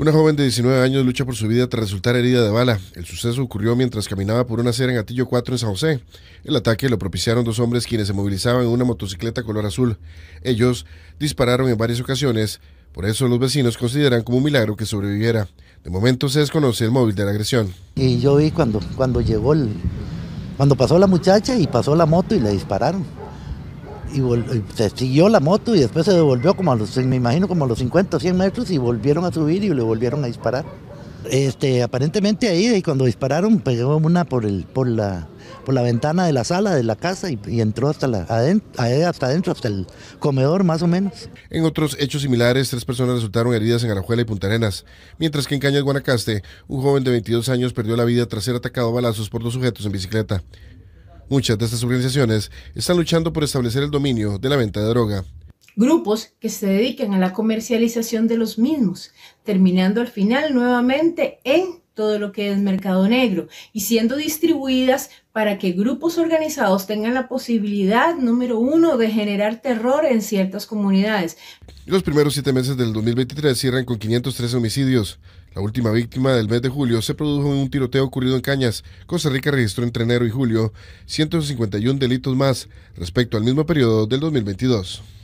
Una joven de 19 años lucha por su vida tras resultar herida de bala. El suceso ocurrió mientras caminaba por una acera en Atillo 4 en San José. El ataque lo propiciaron dos hombres quienes se movilizaban en una motocicleta color azul. Ellos dispararon en varias ocasiones, por eso los vecinos consideran como un milagro que sobreviviera. De momento se desconoce el móvil de la agresión. Y yo vi cuando, cuando llegó el, cuando pasó la muchacha y pasó la moto y le dispararon y, se siguió la moto y después se devolvió como a los, me imagino como a los 50 o 100 metros y volvieron a subir y le volvieron a disparar. Este, aparentemente ahí cuando dispararon pegó una por, el, por, la, por la ventana de la sala de la casa y, entró hasta, la, adentro, hasta adentro, hasta el comedor más o menos. En otros hechos similares, tres personas resultaron heridas en Arajuela y Punta Arenas, mientras que en Cañas Guanacaste, un joven de 22 años perdió la vida tras ser atacado a balazos por dos sujetos en bicicleta. Muchas de estas organizaciones están luchando por establecer el dominio de la venta de droga. Grupos que se dedican a la comercialización de los mismos, terminando al final nuevamente en todo lo que es mercado negro y siendo distribuidas para que grupos organizados tengan la posibilidad, número uno, de generar terror en ciertas comunidades. Los primeros siete meses del 2023 cierran con 513 homicidios. La última víctima del mes de julio se produjo en un tiroteo ocurrido en Cañas. Costa Rica registró entre enero y julio 151 delitos más respecto al mismo periodo del 2022.